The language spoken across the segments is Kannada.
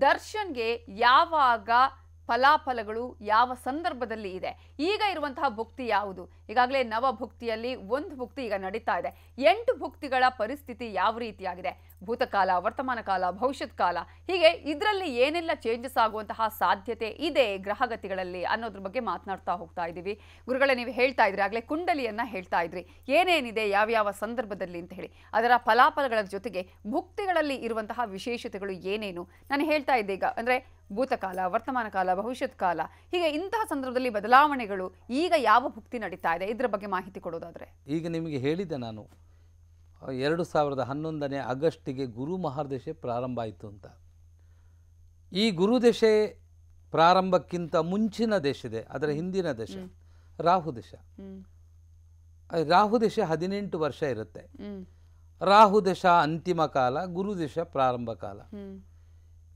दर्शन के यहा ಫಲಾಫಲಗಳು ಯಾವ ಸಂದರ್ಭದಲ್ಲಿ ಇದೆ ಈಗ ಇರುವಂತಹ ಭುಕ್ತಿ ಯಾವುದು ಈಗಾಗಲೇ ನವ ಭುಕ್ತಿಯಲ್ಲಿ ಒಂದು ಭುಕ್ತಿ ಈಗ ನಡೀತಾ ಇದೆ ಎಂಟು ಭುಕ್ತಿಗಳ ಪರಿಸ್ಥಿತಿ ಯಾವ ರೀತಿಯಾಗಿದೆ ಭೂತಕಾಲ ವರ್ತಮಾನ ಕಾಲ ಭವಿಷ್ಯತ್ ಕಾಲ ಹೀಗೆ ಇದರಲ್ಲಿ ಏನೆಲ್ಲ ಚೇಂಜಸ್ ಆಗುವಂತಹ ಸಾಧ್ಯತೆ ಇದೆ ಗ್ರಹಗತಿಗಳಲ್ಲಿ ಅನ್ನೋದ್ರ ಬಗ್ಗೆ ಮಾತನಾಡ್ತಾ ಹೋಗ್ತಾ ಇದ್ದೀವಿ ಗುರುಗಳೇ ನೀವು ಹೇಳ್ತಾ ಇದ್ರಿ ಆಗಲೇ ಕುಂಡಲಿಯನ್ನು ಹೇಳ್ತಾ ಇದ್ರಿ ಏನೇನಿದೆ ಯಾವ್ಯಾವ ಸಂದರ್ಭದಲ್ಲಿ ಅಂತ ಹೇಳಿ ಅದರ ಫಲಾಫಲಗಳ ಜೊತೆಗೆ ಭುಕ್ತಿಗಳಲ್ಲಿ ಇರುವಂತಹ ವಿಶೇಷತೆಗಳು ಏನೇನು ನಾನು ಹೇಳ್ತಾ ಇದ್ದೆ ಈಗ ಅಂದರೆ ಭೂತಕಾಲ ವರ್ತಮಾನ ಕಾಲ ಭವಿಷ್ಯತ್ ಕಾಲ ಹೀಗೆ ಇಂತಹ ಸಂದರ್ಭದಲ್ಲಿ ಬದಲಾವಣೆಗಳು ಈಗ ಯಾವ ಭುಕ್ತಿ ನಡೀತಾ ಇದೆ ಇದರ ಬಗ್ಗೆ ಮಾಹಿತಿ ಕೊಡೋದಾದರೆ ಈಗ ನಿಮಗೆ ಹೇಳಿದೆ ನಾನು ಎರಡು ಸಾವಿರದ ಹನ್ನೊಂದನೇ ಆಗಸ್ಟಿಗೆ ಗುರು ದಶೆ ಪ್ರಾರಂಭ ಆಯಿತು ಅಂತ ಈ ಗುರುದಶೆ ಪ್ರಾರಂಭಕ್ಕಿಂತ ಮುಂಚಿನ ದೇಶ ಇದೆ ಅದರ ಹಿಂದಿನ ದೇಶ ರಾಹು ದೇಶ ರಾಹು ದೇಶ ಹದಿನೆಂಟು ವರ್ಷ ಇರುತ್ತೆ ರಾಹು ದೇಶ ಅಂತಿಮ ಕಾಲ ಗುರು ದೇಶ ಪ್ರಾರಂಭ ಕಾಲ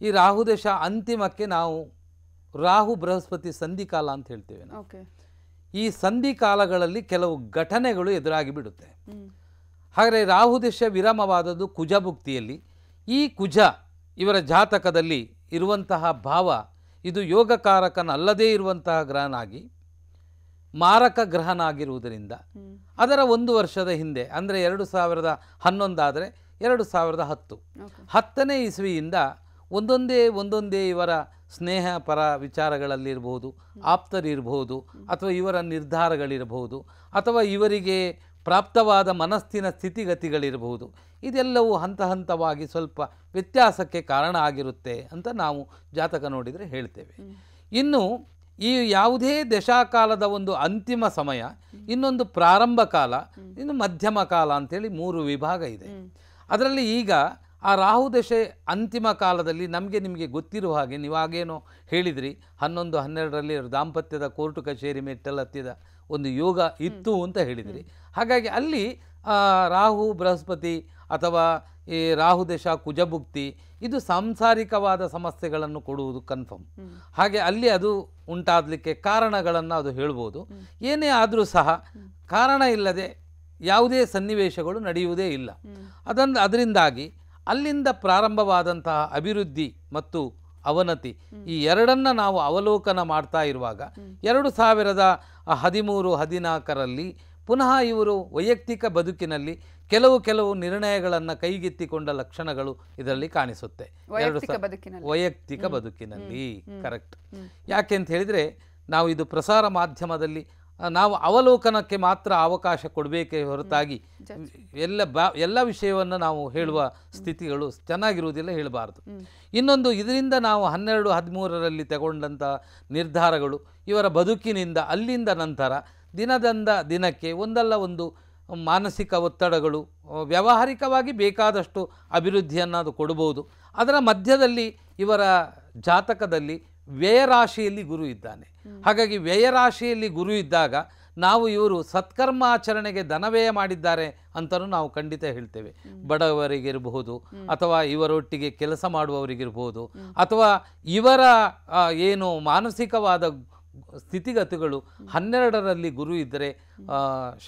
ಈ ರಾಹು ದೇಶ ಅಂತಿಮಕ್ಕೆ ನಾವು ರಾಹು ಬೃಹಸ್ಪತಿ ಸಂಧಿಕಾಲ ಅಂತ ಹೇಳ್ತೇವೆ ನಾವು ಈ ಸಂಧಿಕಾಲಗಳಲ್ಲಿ ಕೆಲವು ಘಟನೆಗಳು ಎದುರಾಗಿ ಬಿಡುತ್ತೆ ಹಾಗೆ ರಾಹು ದೇಶ ವಿರಾಮವಾದದ್ದು ಕುಜಭುಕ್ತಿಯಲ್ಲಿ ಈ ಕುಜ ಇವರ ಜಾತಕದಲ್ಲಿ ಇರುವಂತಹ ಭಾವ ಇದು ಯೋಗಕಾರಕನಲ್ಲದೇ ಇರುವಂತಹ ಗ್ರಹನಾಗಿ ಮಾರಕ ಗ್ರಹನಾಗಿರುವುದರಿಂದ ಅದರ ಒಂದು ವರ್ಷದ ಹಿಂದೆ ಅಂದರೆ ಎರಡು ಸಾವಿರದ ಹನ್ನೊಂದಾದರೆ ಎರಡು ಸಾವಿರದ ಹತ್ತು ಹತ್ತನೇ ಇಸುವಿಯಿಂದ ಒಂದೊಂದೇ ಒಂದೊಂದೇ ಇವರ ಸ್ನೇಹ ಪರ ವಿಚಾರಗಳಲ್ಲಿರ್ಬೋದು ಆಪ್ತರಿರ್ಬೋದು ಅಥವಾ ಇವರ ನಿರ್ಧಾರಗಳಿರಬಹುದು ಅಥವಾ ಇವರಿಗೆ ಪ್ರಾಪ್ತವಾದ ಮನಸ್ಸಿನ ಸ್ಥಿತಿಗತಿಗಳಿರಬಹುದು ಇದೆಲ್ಲವೂ ಹಂತ ಹಂತವಾಗಿ ಸ್ವಲ್ಪ ವ್ಯತ್ಯಾಸಕ್ಕೆ ಕಾರಣ ಆಗಿರುತ್ತೆ ಅಂತ ನಾವು ಜಾತಕ ನೋಡಿದರೆ ಹೇಳ್ತೇವೆ ಇನ್ನು ಈ ಯಾವುದೇ ದಶಾಕಾಲದ ಒಂದು ಅಂತಿಮ ಸಮಯ ಇನ್ನೊಂದು ಪ್ರಾರಂಭ ಕಾಲ ಇನ್ನು ಮಧ್ಯಮ ಕಾಲ ಅಂಥೇಳಿ ಮೂರು ವಿಭಾಗ ಇದೆ ಅದರಲ್ಲಿ ಈಗ ಆ ರಾಹು ದಶೆ ಅಂತಿಮ ಕಾಲದಲ್ಲಿ ನಮಗೆ ನಿಮಗೆ ಗೊತ್ತಿರುವ ಹಾಗೆ ನೀವಾಗೇನೋ ಹೇಳಿದ್ರಿ ಹನ್ನೊಂದು ಹನ್ನೆರಡರಲ್ಲಿ ದಾಂಪತ್ಯದ ಕೋರ್ಟು ಕಚೇರಿ ಮೆಟ್ಟಲತ್ತಿದ ಒಂದು ಯೋಗ ಇತ್ತು ಅಂತ ಹೇಳಿದ್ರಿ ಹಾಗಾಗಿ ಅಲ್ಲಿ ರಾಹು ಬೃಹಸ್ಪತಿ ಅಥವಾ ಈ ರಾಹು ದೇಶ ಕುಜಭುಕ್ತಿ ಇದು ಸಾಂಸಾರಿಕವಾದ ಸಮಸ್ಯೆಗಳನ್ನು ಕೊಡುವುದು ಕನ್ಫರ್ಮ್ ಹಾಗೆ ಅಲ್ಲಿ ಅದು ಉಂಟಾಗಲಿಕ್ಕೆ ಕಾರಣಗಳನ್ನು ಅದು ಹೇಳ್ಬೋದು ಏನೇ ಆದರೂ ಸಹ ಕಾರಣ ಇಲ್ಲದೆ ಯಾವುದೇ ಸನ್ನಿವೇಶಗಳು ನಡೆಯುವುದೇ ಇಲ್ಲ ಅದನ್ನು ಅದರಿಂದಾಗಿ ಅಲ್ಲಿಂದ ಪ್ರಾರಂಭವಾದಂತಹ ಅಭಿವೃದ್ಧಿ ಮತ್ತು ಅವನತಿ ಈ ಎರಡನ್ನ ನಾವು ಅವಲೋಕನ ಮಾಡ್ತಾ ಇರುವಾಗ ಎರಡು ಸಾವಿರದ ಹದಿಮೂರು ಹದಿನಾಲ್ಕರಲ್ಲಿ ಪುನಃ ಇವರು ವೈಯಕ್ತಿಕ ಬದುಕಿನಲ್ಲಿ ಕೆಲವು ಕೆಲವು ನಿರ್ಣಯಗಳನ್ನು ಕೈಗೆತ್ತಿಕೊಂಡ ಲಕ್ಷಣಗಳು ಇದರಲ್ಲಿ ಕಾಣಿಸುತ್ತೆ ಎರಡು ವೈಯಕ್ತಿಕ ಬದುಕಿನಲ್ಲಿ ಕರೆಕ್ಟ್ ಯಾಕೆ ಅಂತ ಹೇಳಿದರೆ ನಾವು ಇದು ಪ್ರಸಾರ ಮಾಧ್ಯಮದಲ್ಲಿ ನಾವು ಅವಲೋಕನಕ್ಕೆ ಮಾತ್ರ ಅವಕಾಶ ಕೊಡಬೇಕೇ ಹೊರತಾಗಿ ಎಲ್ಲ ಬಾ ಎಲ್ಲ ವಿಷಯವನ್ನು ನಾವು ಹೇಳುವ ಸ್ಥಿತಿಗಳು ಚೆನ್ನಾಗಿರುವುದಿಲ್ಲ ಹೇಳಬಾರ್ದು ಇನ್ನೊಂದು ಇದರಿಂದ ನಾವು ಹನ್ನೆರಡು ಹದಿಮೂರರಲ್ಲಿ ತಗೊಂಡಂಥ ನಿರ್ಧಾರಗಳು ಇವರ ಬದುಕಿನಿಂದ ಅಲ್ಲಿಂದ ನಂತರ ದಿನದಿಂದ ದಿನಕ್ಕೆ ಒಂದಲ್ಲ ಒಂದು ಮಾನಸಿಕ ಒತ್ತಡಗಳು ವ್ಯಾವಹಾರಿಕವಾಗಿ ಬೇಕಾದಷ್ಟು ಅಭಿವೃದ್ಧಿಯನ್ನು ಅದು ಕೊಡಬಹುದು ಅದರ ಮಧ್ಯದಲ್ಲಿ ಇವರ ಜಾತಕದಲ್ಲಿ ವ್ಯಯರಾಶಿಯಲ್ಲಿ ಗುರು ಇದ್ದಾನೆ ಹಾಗಾಗಿ ವ್ಯಯರಾಶಿಯಲ್ಲಿ ಗುರು ಇದ್ದಾಗ ನಾವು ಇವರು ಸತ್ಕರ್ಮ ಆಚರಣೆಗೆ ಧನವ್ಯಯ ಮಾಡಿದ್ದಾರೆ ಅಂತಲೂ ನಾವು ಖಂಡಿತ ಹೇಳ್ತೇವೆ ಬಡವರಿಗಿರಬಹುದು ಅಥವಾ ಇವರೊಟ್ಟಿಗೆ ಕೆಲಸ ಮಾಡುವವರಿಗಿರ್ಬೋದು ಅಥವಾ ಇವರ ಏನು ಮಾನಸಿಕವಾದ ಸ್ಥಿತಿಗತಿಗಳು ಹನ್ನೆರಡರಲ್ಲಿ ಗುರು ಇದ್ದರೆ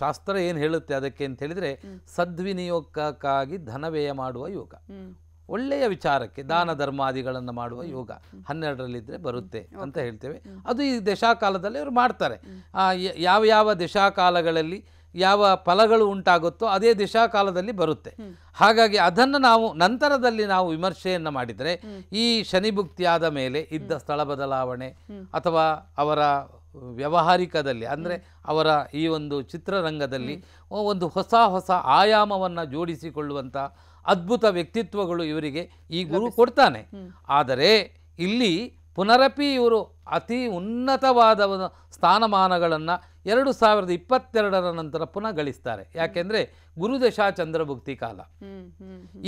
ಶಾಸ್ತ್ರ ಏನು ಹೇಳುತ್ತೆ ಅದಕ್ಕೆ ಅಂತ ಹೇಳಿದರೆ ಸದ್ವಿನಿಯೋಗಕ್ಕಾಗಿ ಧನವ್ಯಯ ಮಾಡುವ ಯೋಗ ಒಳ್ಳೆಯ ವಿಚಾರಕ್ಕೆ ದಾನ ಧರ್ಮಾದಿಗಳನ್ನು ಮಾಡುವ ಯೋಗ ಹನ್ನೆರಡರಲ್ಲಿದ್ದರೆ ಬರುತ್ತೆ ಅಂತ ಹೇಳ್ತೇವೆ ಅದು ಈ ದಶಾಕಾಲದಲ್ಲಿ ಅವರು ಮಾಡ್ತಾರೆ ಯಾವ ಯಾವ ದಶಾಕಾಲಗಳಲ್ಲಿ ಯಾವ ಫಲಗಳು ಉಂಟಾಗುತ್ತೋ ಅದೇ ದಿಶಾಕಾಲದಲ್ಲಿ ಬರುತ್ತೆ ಹಾಗಾಗಿ ಅದನ್ನು ನಾವು ನಂತರದಲ್ಲಿ ನಾವು ವಿಮರ್ಶೆಯನ್ನು ಮಾಡಿದರೆ ಈ ಶನಿಭುಕ್ತಿಯಾದ ಮೇಲೆ ಇದ್ದ ಸ್ಥಳ ಬದಲಾವಣೆ ಅಥವಾ ಅವರ ವ್ಯಾವಹಾರಿಕದಲ್ಲಿ ಅಂದರೆ ಅವರ ಈ ಒಂದು ಚಿತ್ರರಂಗದಲ್ಲಿ ಒಂದು ಹೊಸ ಹೊಸ ಆಯಾಮವನ್ನು ಜೋಡಿಸಿಕೊಳ್ಳುವಂಥ ಅದ್ಭುತ ವ್ಯಕ್ತಿತ್ವಗಳು ಇವರಿಗೆ ಈ ಗುರು ಕೊಡ್ತಾನೆ ಆದರೆ ಇಲ್ಲಿ ಪುನರಪಿ ಇವರು ಅತಿ ಉನ್ನತವಾದ ಸ್ಥಾನಮಾನಗಳನ್ನು ಎರಡು ಸಾವಿರದ ಇಪ್ಪತ್ತೆರಡರ ನಂತರ ಪುನಃ ಗಳಿಸ್ತಾರೆ ಯಾಕೆಂದರೆ ಗುರುದಶಾ ಚಂದ್ರಭುಕ್ತಿ ಕಾಲ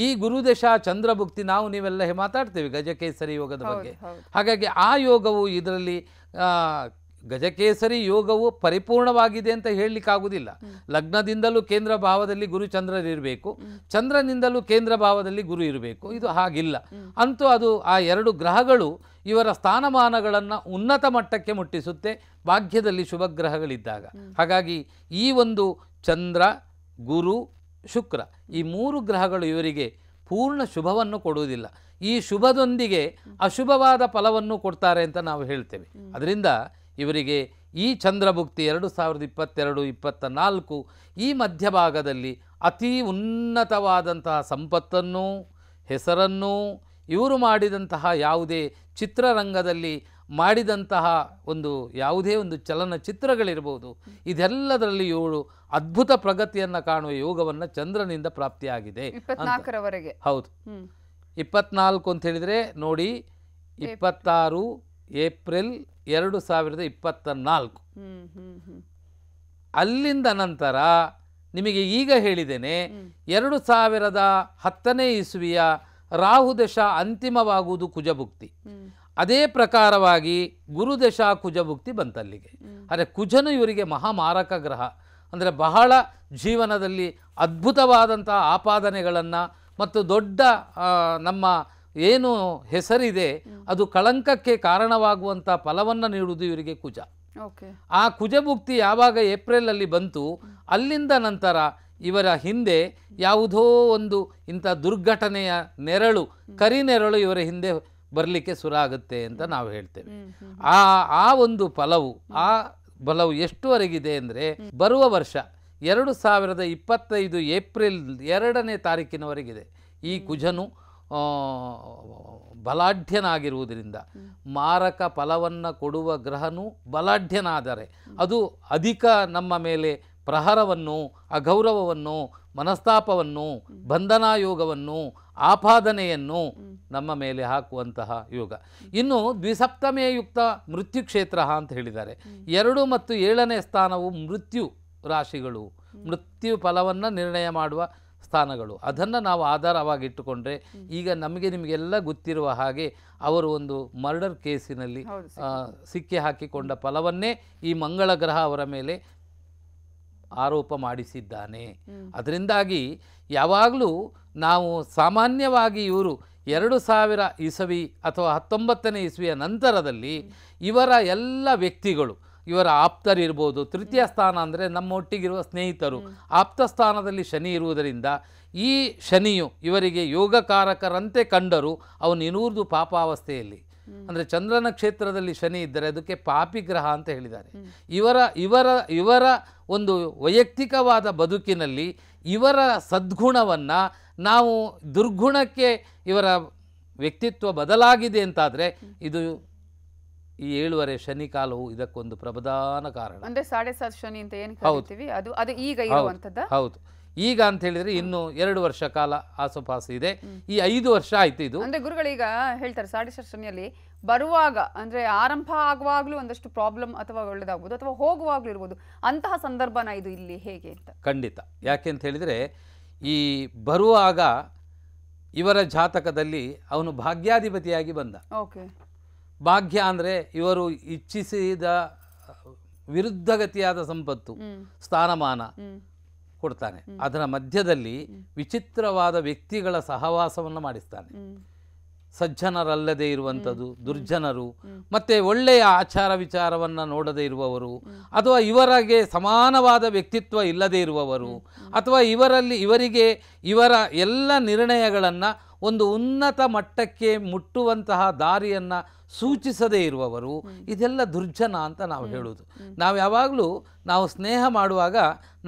ಈ ಗುರುದಶಾ ಚಂದ್ರಭುಕ್ತಿ ನಾವು ನೀವೆಲ್ಲ ಮಾತಾಡ್ತೀವಿ ಗಜಕೇಸರಿ ಯೋಗದ ಬಗ್ಗೆ ಹಾಗಾಗಿ ಆ ಯೋಗವು ಇದರಲ್ಲಿ ಗಜಕೇಸರಿ ಯೋಗವು ಪರಿಪೂರ್ಣವಾಗಿದೆ ಅಂತ ಹೇಳಲಿಕ್ಕಾಗುವುದಿಲ್ಲ ಲಗ್ನದಿಂದಲೂ ಕೇಂದ್ರ ಭಾವದಲ್ಲಿ ಗುರು ಚಂದ್ರರಿರಬೇಕು ಚಂದ್ರನಿಂದಲೂ ಕೇಂದ್ರ ಭಾವದಲ್ಲಿ ಗುರು ಇರಬೇಕು ಇದು ಹಾಗಿಲ್ಲ ಅಂತೂ ಅದು ಆ ಎರಡು ಗ್ರಹಗಳು ಇವರ ಸ್ಥಾನಮಾನಗಳನ್ನು ಉನ್ನತ ಮಟ್ಟಕ್ಕೆ ಮುಟ್ಟಿಸುತ್ತೆ ಭಾಗ್ಯದಲ್ಲಿ ಶುಭ ಗ್ರಹಗಳಿದ್ದಾಗ ಹಾಗಾಗಿ ಈ ಒಂದು ಚಂದ್ರ ಗುರು ಶುಕ್ರ ಈ ಮೂರು ಗ್ರಹಗಳು ಇವರಿಗೆ ಪೂರ್ಣ ಶುಭವನ್ನು ಕೊಡುವುದಿಲ್ಲ ಈ ಶುಭದೊಂದಿಗೆ ಅಶುಭವಾದ ಫಲವನ್ನು ಕೊಡ್ತಾರೆ ಅಂತ ನಾವು ಹೇಳ್ತೇವೆ ಅದರಿಂದ ಇವರಿಗೆ ಈ ಚಂದ್ರಭುಕ್ತಿ ಎರಡು ಸಾವಿರದ ಇಪ್ಪತ್ತೆರಡು ಇಪ್ಪತ್ತ ನಾಲ್ಕು ಈ ಮಧ್ಯಭಾಗದಲ್ಲಿ ಅತಿ ಉನ್ನತವಾದಂತಹ ಸಂಪತ್ತನ್ನು ಹೆಸರನ್ನು ಇವರು ಮಾಡಿದಂತಹ ಯಾವುದೇ ಚಿತ್ರರಂಗದಲ್ಲಿ ಮಾಡಿದಂತಹ ಒಂದು ಯಾವುದೇ ಒಂದು ಚಲನಚಿತ್ರಗಳಿರ್ಬೋದು ಇದೆಲ್ಲದರಲ್ಲಿ ಇವಳು ಅದ್ಭುತ ಪ್ರಗತಿಯನ್ನು ಕಾಣುವ ಯೋಗವನ್ನು ಚಂದ್ರನಿಂದ ಪ್ರಾಪ್ತಿಯಾಗಿದೆ ಹೌದು ಇಪ್ಪತ್ನಾಲ್ಕು ಅಂತ ಹೇಳಿದರೆ ನೋಡಿ ಇಪ್ಪತ್ತಾರು ಏಪ್ರಿಲ್ ಎರಡು ಸಾವಿರದ ಇಪ್ಪತ್ತ ನಾಲ್ಕು ಅಲ್ಲಿಂದ ನಂತರ ನಿಮಗೆ ಈಗ ಹೇಳಿದ್ದೇನೆ ಎರಡು ಸಾವಿರದ ಹತ್ತನೇ ಇಸುವಿಯ ರಾಹುದಶ ಅಂತಿಮವಾಗುವುದು ಕುಜಭುಕ್ತಿ ಅದೇ ಪ್ರಕಾರವಾಗಿ ಗುರುದಶ ಕುಜಭುಕ್ತಿ ಬಂತಲ್ಲಿಗೆ ಆದರೆ ಕುಜನು ಇವರಿಗೆ ಮಹಾಮಾರಕ ಗ್ರಹ ಅಂದರೆ ಬಹಳ ಜೀವನದಲ್ಲಿ ಅದ್ಭುತವಾದಂತಹ ಆಪಾದನೆಗಳನ್ನು ಮತ್ತು ದೊಡ್ಡ ನಮ್ಮ ಏನು ಹೆಸರಿದೆ ಅದು ಕಳಂಕಕ್ಕೆ ಕಾರಣವಾಗುವಂಥ ಫಲವನ್ನು ನೀಡುವುದು ಇವರಿಗೆ ಕುಜ ಆ ಕುಜಭುಕ್ತಿ ಯಾವಾಗ ಏಪ್ರಿಲಲ್ಲಿ ಬಂತು ಅಲ್ಲಿಂದ ನಂತರ ಇವರ ಹಿಂದೆ ಯಾವುದೋ ಒಂದು ಇಂಥ ದುರ್ಘಟನೆಯ ನೆರಳು ಕರಿ ನೆರಳು ಇವರ ಹಿಂದೆ ಬರಲಿಕ್ಕೆ ಶುರು ಆಗುತ್ತೆ ಅಂತ ನಾವು ಹೇಳ್ತೇವೆ ಆ ಆ ಒಂದು ಫಲವು ಆ ಫಲವು ಎಷ್ಟುವರೆಗಿದೆ ಅಂದರೆ ಬರುವ ವರ್ಷ ಎರಡು ಸಾವಿರದ ಇಪ್ಪತ್ತೈದು ಏಪ್ರಿಲ್ ಎರಡನೇ ತಾರೀಕಿನವರೆಗಿದೆ ಈ ಕುಜನು ಬಲಾಢ್ಯನಾಗಿರುವುದರಿಂದ ಮಾರಕ ಫಲವನ್ನು ಕೊಡುವ ಗ್ರಹನು ಬಲಾಢ್ಯನಾದರೆ ಅದು ಅಧಿಕ ನಮ್ಮ ಮೇಲೆ ಪ್ರಹರವನ್ನು ಅಗೌರವವನ್ನು ಮನಸ್ತಾಪವನ್ನು ಬಂಧನಾಯೋಗವನ್ನು ಆಪಾದನೆಯನ್ನು ನಮ್ಮ ಮೇಲೆ ಹಾಕುವಂತಹ ಯೋಗ ಇನ್ನು ದ್ವಿಸಪ್ತಮೇಯುಕ್ತ ಮೃತ್ಯು ಕ್ಷೇತ್ರ ಅಂತ ಹೇಳಿದ್ದಾರೆ ಎರಡು ಮತ್ತು ಏಳನೇ ಸ್ಥಾನವು ಮೃತ್ಯು ರಾಶಿಗಳು ಮೃತ್ಯು ಫಲವನ್ನು ನಿರ್ಣಯ ಮಾಡುವ ಸ್ಥಾನಗಳು ಅದನ್ನು ನಾವು ಆಧಾರವಾಗಿಟ್ಟುಕೊಂಡ್ರೆ ಈಗ ನಮಗೆ ನಿಮಗೆಲ್ಲ ಗೊತ್ತಿರುವ ಹಾಗೆ ಅವರು ಒಂದು ಮರ್ಡರ್ ಕೇಸಿನಲ್ಲಿ ಸಿಕ್ಕಿ ಹಾಕಿಕೊಂಡ ಫಲವನ್ನೇ ಈ ಮಂಗಳ ಗ್ರಹ ಅವರ ಮೇಲೆ ಆರೋಪ ಮಾಡಿಸಿದ್ದಾನೆ ಅದರಿಂದಾಗಿ ಯಾವಾಗಲೂ ನಾವು ಸಾಮಾನ್ಯವಾಗಿ ಇವರು ಎರಡು ಸಾವಿರ ಇಸವಿ ಅಥವಾ ಹತ್ತೊಂಬತ್ತನೇ ಇಸವಿಯ ನಂತರದಲ್ಲಿ ಇವರ ಎಲ್ಲ ವ್ಯಕ್ತಿಗಳು ಇವರ ಆಪ್ತರಿರ್ಬೋದು ತೃತೀಯ ಸ್ಥಾನ ಅಂದರೆ ನಮ್ಮೊಟ್ಟಿಗಿರುವ ಸ್ನೇಹಿತರು ಆಪ್ತ ಸ್ಥಾನದಲ್ಲಿ ಶನಿ ಇರುವುದರಿಂದ ಈ ಶನಿಯು ಇವರಿಗೆ ಯೋಗಕಾರಕರಂತೆ ಕಂಡರೂ ಅವನು ಇರುವುದು ಪಾಪಾವಸ್ಥೆಯಲ್ಲಿ ಅಂದರೆ ಚಂದ್ರನ ಕ್ಷೇತ್ರದಲ್ಲಿ ಶನಿ ಇದ್ದರೆ ಅದಕ್ಕೆ ಪಾಪಿ ಗ್ರಹ ಅಂತ ಹೇಳಿದ್ದಾರೆ ಇವರ ಇವರ ಇವರ ಒಂದು ವೈಯಕ್ತಿಕವಾದ ಬದುಕಿನಲ್ಲಿ ಇವರ ಸದ್ಗುಣವನ್ನು ನಾವು ದುರ್ಗುಣಕ್ಕೆ ಇವರ ವ್ಯಕ್ತಿತ್ವ ಬದಲಾಗಿದೆ ಅಂತಾದರೆ ಇದು ಈ ಏಳುವರೆ ಶನಿ ಕಾಲವು ಇದಕ್ಕೊಂದು ಪ್ರಬಧಾನ ಕಾರಣ ಅಂದ್ರೆ ಸಾಡೆ ಸಾತ್ ಶನಿ ಅಂತ ಏನು ಹೇಳ್ತೀವಿ ಅದು ಅದು ಈಗ ಇರುವಂತದ್ದು ಹೌದು ಈಗ ಅಂತ ಹೇಳಿದ್ರೆ ಇನ್ನು ಎರಡು ವರ್ಷ ಕಾಲ ಆಸುಪಾಸು ಇದೆ ಈ ಐದು ವರ್ಷ ಆಯ್ತು ಇದು ಅಂದ್ರೆ ಗುರುಗಳು ಈಗ ಹೇಳ್ತಾರೆ ಸಾಡೆ ಸಾತ್ ಶನಿಯಲ್ಲಿ ಬರುವಾಗ ಅಂದ್ರೆ ಆರಂಭ ಆಗುವಾಗಲೂ ಒಂದಷ್ಟು ಪ್ರಾಬ್ಲಮ್ ಅಥವಾ ಒಳ್ಳೇದಾಗಬಹುದು ಅಥವಾ ಹೋಗುವಾಗಲೂ ಇರ್ಬೋದು ಅಂತಹ ಸಂದರ್ಭನ ಇದು ಇಲ್ಲಿ ಹೇಗೆ ಅಂತ ಖಂಡಿತ ಯಾಕೆ ಅಂತ ಹೇಳಿದ್ರೆ ಈ ಬರುವಾಗ ಇವರ ಜಾತಕದಲ್ಲಿ ಅವನು ಭಾಗ್ಯಾಧಿಪತಿಯಾಗಿ ಬಂದ ಓಕೆ ಭಾಗ್ಯ ಅಂದರೆ ಇವರು ಇಚ್ಛಿಸಿದ ವಿರುದ್ಧಗತಿಯಾದ ಸಂಪತ್ತು ಸ್ಥಾನಮಾನ ಕೊಡ್ತಾನೆ ಅದರ ಮಧ್ಯದಲ್ಲಿ ವಿಚಿತ್ರವಾದ ವ್ಯಕ್ತಿಗಳ ಸಹವಾಸವನ್ನು ಮಾಡಿಸ್ತಾನೆ ಸಜ್ಜನರಲ್ಲದೇ ಇರುವಂಥದ್ದು ದುರ್ಜನರು ಮತ್ತು ಒಳ್ಳೆಯ ಆಚಾರ ವಿಚಾರವನ್ನು ನೋಡದೆ ಇರುವವರು ಅಥವಾ ಇವರಿಗೆ ಸಮಾನವಾದ ವ್ಯಕ್ತಿತ್ವ ಇಲ್ಲದೇ ಇರುವವರು ಅಥವಾ ಇವರಲ್ಲಿ ಇವರಿಗೆ ಇವರ ಎಲ್ಲ ನಿರ್ಣಯಗಳನ್ನು ಒಂದು ಉನ್ನತ ಮಟ್ಟಕ್ಕೆ ಮುಟ್ಟುವಂತಹ ದಾರಿಯನ್ನು ಸೂಚಿಸದೇ ಇರುವವರು ಇದೆಲ್ಲ ದುರ್ಜನ ಅಂತ ನಾವು ಹೇಳೋದು ನಾವು ಯಾವಾಗಲೂ ನಾವು ಸ್ನೇಹ ಮಾಡುವಾಗ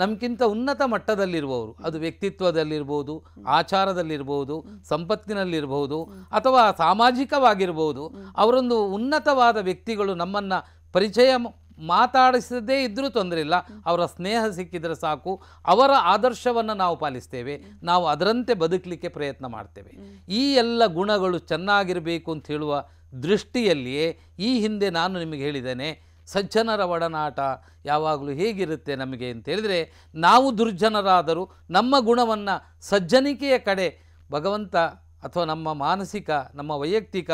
ನಮಗಿಂತ ಉನ್ನತ ಮಟ್ಟದಲ್ಲಿರುವವರು ಅದು ವ್ಯಕ್ತಿತ್ವದಲ್ಲಿರ್ಬೋದು ಆಚಾರದಲ್ಲಿರ್ಬೋದು ಸಂಪತ್ತಿನಲ್ಲಿರ್ಬೋದು ಅಥವಾ ಸಾಮಾಜಿಕವಾಗಿರ್ಬೋದು ಅವರೊಂದು ಉನ್ನತವಾದ ವ್ಯಕ್ತಿಗಳು ನಮ್ಮನ್ನು ಪರಿಚಯ ಮಾತಾಡಿಸದೇ ಇದ್ದರೂ ತೊಂದರೆ ಇಲ್ಲ ಅವರ ಸ್ನೇಹ ಸಿಕ್ಕಿದರೆ ಸಾಕು ಅವರ ಆದರ್ಶವನ್ನು ನಾವು ಪಾಲಿಸ್ತೇವೆ ನಾವು ಅದರಂತೆ ಬದುಕಲಿಕ್ಕೆ ಪ್ರಯತ್ನ ಮಾಡ್ತೇವೆ ಈ ಎಲ್ಲ ಗುಣಗಳು ಚೆನ್ನಾಗಿರಬೇಕು ಅಂತ ಹೇಳುವ ದೃಷ್ಟಿಯಲ್ಲಿಯೇ ಈ ಹಿಂದೆ ನಾನು ನಿಮಗೆ ಹೇಳಿದ್ದೇನೆ ಸಜ್ಜನರ ಒಡನಾಟ ಯಾವಾಗಲೂ ಹೇಗಿರುತ್ತೆ ನಮಗೆ ಅಂತ ನಾವು ದುರ್ಜನರಾದರೂ ನಮ್ಮ ಗುಣವನ್ನು ಸಜ್ಜನಿಕೆಯ ಕಡೆ ಭಗವಂತ ಅಥವಾ ನಮ್ಮ ಮಾನಸಿಕ ನಮ್ಮ ವೈಯಕ್ತಿಕ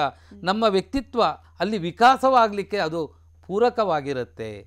ನಮ್ಮ ವ್ಯಕ್ತಿತ್ವ ಅಲ್ಲಿ ವಿಕಾಸವಾಗಲಿಕ್ಕೆ ಅದು ಪೂರಕವಾಗಿರುತ್ತೆ